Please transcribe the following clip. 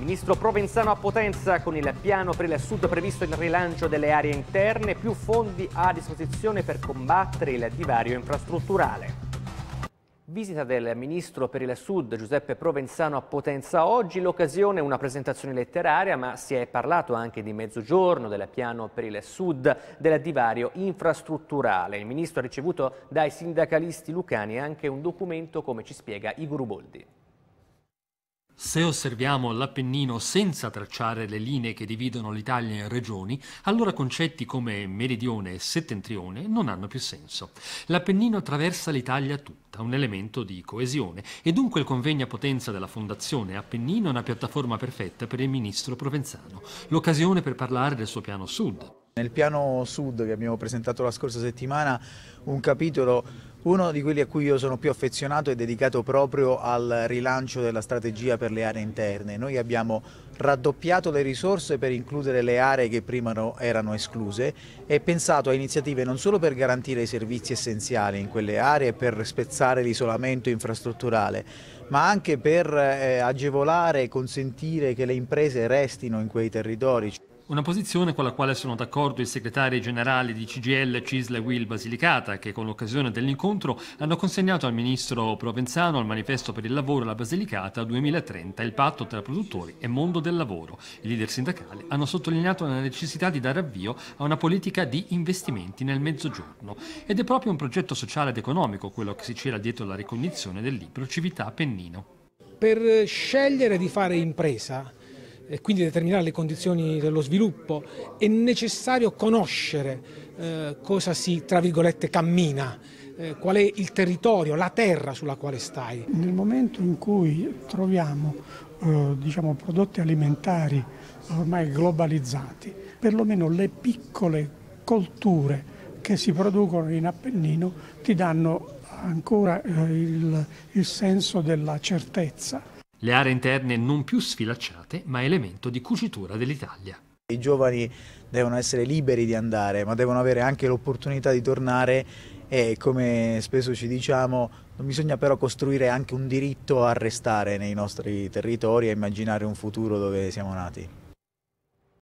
Il ministro Provenzano a Potenza con il piano per il sud previsto il rilancio delle aree interne, più fondi a disposizione per combattere il divario infrastrutturale. Visita del ministro per il Sud Giuseppe Provenzano a Potenza oggi, l'occasione è una presentazione letteraria, ma si è parlato anche di mezzogiorno, del piano per il Sud, del divario infrastrutturale. Il ministro ha ricevuto dai sindacalisti lucani anche un documento come ci spiega Igor Boldi. Se osserviamo l'Appennino senza tracciare le linee che dividono l'Italia in regioni, allora concetti come meridione e settentrione non hanno più senso. L'Appennino attraversa l'Italia tutta, un elemento di coesione, e dunque il convegno a potenza della Fondazione Appennino è una piattaforma perfetta per il ministro Provenzano, l'occasione per parlare del suo piano sud. Nel piano sud che abbiamo presentato la scorsa settimana un capitolo, uno di quelli a cui io sono più affezionato è dedicato proprio al rilancio della strategia per le aree interne. Noi abbiamo raddoppiato le risorse per includere le aree che prima erano escluse e pensato a iniziative non solo per garantire i servizi essenziali in quelle aree e per spezzare l'isolamento infrastrutturale, ma anche per eh, agevolare e consentire che le imprese restino in quei territori. Una posizione con la quale sono d'accordo i segretari generali di CGL, Cisle e Will Basilicata, che con l'occasione dell'incontro hanno consegnato al ministro Provenzano il manifesto per il lavoro alla Basilicata 2030, il patto tra produttori e mondo del lavoro. I leader sindacali hanno sottolineato la necessità di dare avvio a una politica di investimenti nel mezzogiorno. Ed è proprio un progetto sociale ed economico quello che si c'era dietro la ricognizione del libro Cività Pennino. Per scegliere di fare impresa e quindi determinare le condizioni dello sviluppo, è necessario conoscere eh, cosa si, tra virgolette, cammina, eh, qual è il territorio, la terra sulla quale stai. Nel momento in cui troviamo eh, diciamo, prodotti alimentari ormai globalizzati, perlomeno le piccole colture che si producono in Appennino ti danno ancora eh, il, il senso della certezza le aree interne non più sfilacciate, ma elemento di cucitura dell'Italia. I giovani devono essere liberi di andare, ma devono avere anche l'opportunità di tornare e come spesso ci diciamo non bisogna però costruire anche un diritto a restare nei nostri territori e immaginare un futuro dove siamo nati.